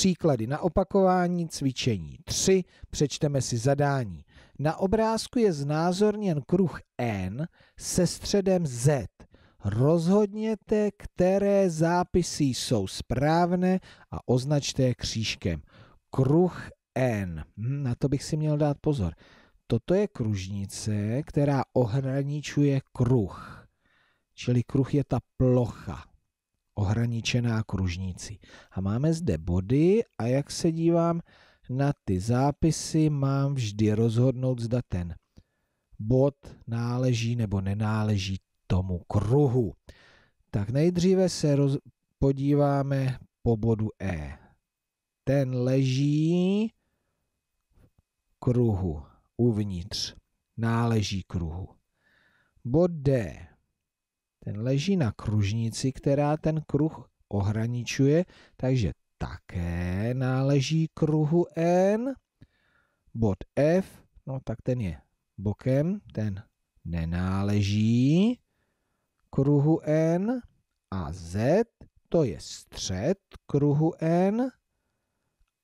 Příklady na opakování cvičení 3, přečteme si zadání. Na obrázku je znázorněn kruh N se středem Z. Rozhodněte, které zápisy jsou správné a označte je křížkem. Kruh N. Hm, na to bych si měl dát pozor. Toto je kružnice, která ohraničuje kruh. Čili kruh je ta plocha ohraničená kružnicí. A máme zde body a jak se dívám na ty zápisy, mám vždy rozhodnout, zda ten bod náleží nebo nenáleží tomu kruhu. Tak nejdříve se roz... podíváme po bodu E. Ten leží kruhu uvnitř, náleží kruhu. Bod D ten leží na kružnici, která ten kruh ohraničuje, takže také náleží kruhu N. Bod F, no tak ten je bokem, ten nenáleží kruhu N. A Z, to je střed kruhu N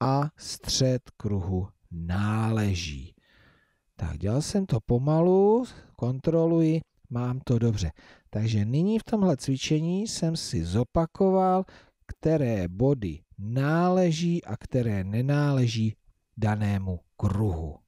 a střed kruhu náleží. Tak dělal jsem to pomalu, kontroluji mám to dobře. Takže nyní v tomhle cvičení jsem si zopakoval, které body náleží a které nenáleží danému kruhu.